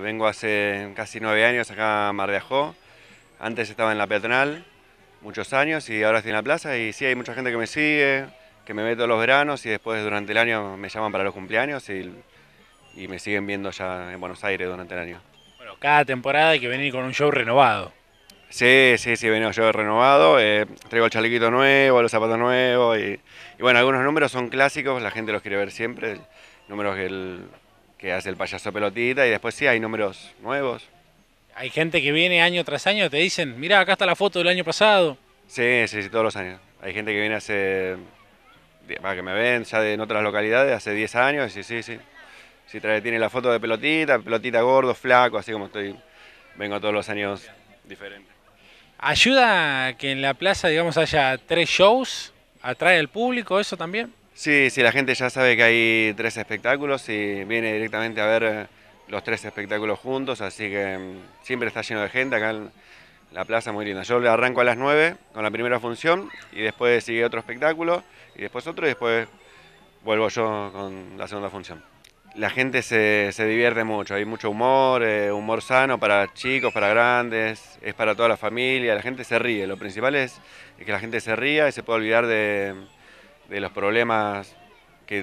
Vengo hace casi nueve años acá a Mar de Ajó. Antes estaba en la peatonal muchos años y ahora estoy en la plaza y sí, hay mucha gente que me sigue, que me ve todos los veranos y después durante el año me llaman para los cumpleaños y, me siguen viendo ya en Buenos Aires durante el año. Bueno, cada temporada hay que venir con un show renovado. Sí, sí, sí, vengo yo renovado, eh, traigo el chalequito nuevo, los zapatos nuevos y, y, bueno, algunos números son clásicos, la gente los quiere ver siempre, números que el, que hace el payaso pelotita y después sí hay números nuevos. Hay gente que viene año tras año, te dicen, mira, acá está la foto del año pasado. Sí, sí, sí, todos los años. Hay gente que viene hace, para que me ven, ya de en otras localidades, hace 10 años, sí, sí, sí. si trae, tiene la foto de pelotita, pelotita gordo, flaco, así como estoy, vengo todos los años diferente. ¿Ayuda que en la plaza, digamos, haya tres shows? ¿Atrae al público eso también? Sí, sí, la gente ya sabe que hay tres espectáculos y viene directamente a ver eh, los tres espectáculos juntos, así que mm, siempre está lleno de gente acá en la plaza muy linda. Yo le arranco a las nueve con la primera función y después sigue otro espectáculo y después otro y después vuelvo yo con la segunda función. La gente se, divierte mucho, hay mucho humor, eh, humor sano para chicos, para grandes, es para toda la familia, la gente se ríe, lo principal es, que la gente se ría y se puede olvidar de de los problemas que,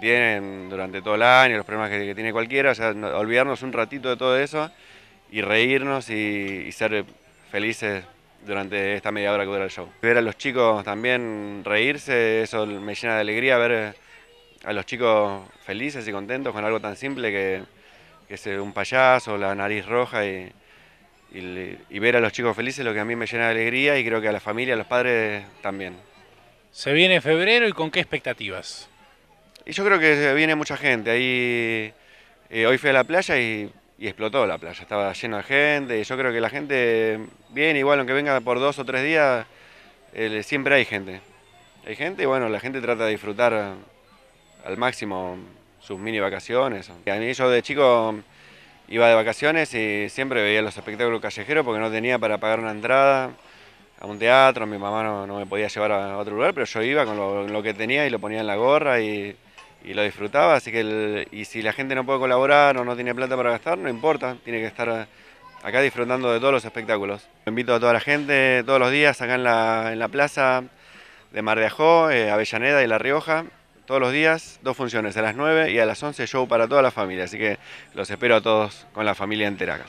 tienen durante todo el año, los problemas que, tiene cualquiera, o sea, olvidarnos un ratito de todo eso y reírnos y, ser felices durante esta media hora que dura el show. Ver a los chicos también reírse, eso me llena de alegría, ver a los chicos felices y contentos con algo tan simple que, que es un payaso, la nariz roja y ver a los chicos felices lo que a mí me llena de alegría y creo que a la familia, a los padres también. Se viene febrero y con qué expectativas. Y yo creo que viene mucha gente. Ahí eh, hoy fui a la playa y, explotó la playa. Estaba lleno de gente. Y yo creo que la gente viene igual, aunque venga por dos o tres días, eh, siempre hay gente. Hay gente y bueno, la gente trata de disfrutar al máximo sus mini vacaciones. yo de chico iba de vacaciones y siempre veía los espectáculos callejeros porque no tenía para pagar una entrada a un teatro, mi mamá no, me podía llevar a otro lugar, pero yo iba con lo, que tenía y lo ponía en la gorra y, lo disfrutaba. Así que, y si la gente no puede colaborar o no tiene plata para gastar, no importa, tiene que estar eh, acá disfrutando de todos los espectáculos. Invito a toda la gente todos los días acá en la, plaza de Mar de Ajó, eh, Avellaneda y La Rioja. Todos los días, dos funciones, a las 9 y a las 11 show para toda la familia. Así que los espero a todos con la familia entera acá.